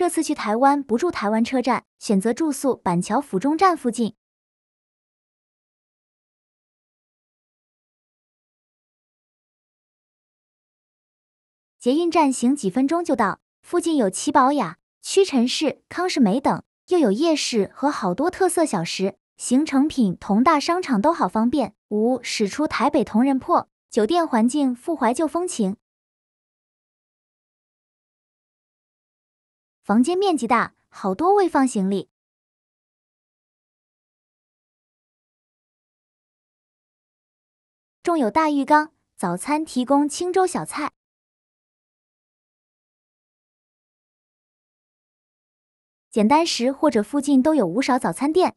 这次去台湾不住台湾车站，选择住宿板桥府中站附近，捷运站行几分钟就到。附近有七宝雅、屈臣氏、康士美等，又有夜市和好多特色小食，行成品同大商场都好方便。五，驶出台北同仁破酒店，环境富怀旧风情。房间面积大，好多位放行李。种有大浴缸，早餐提供清粥小菜。简单食或者附近都有五少早餐店。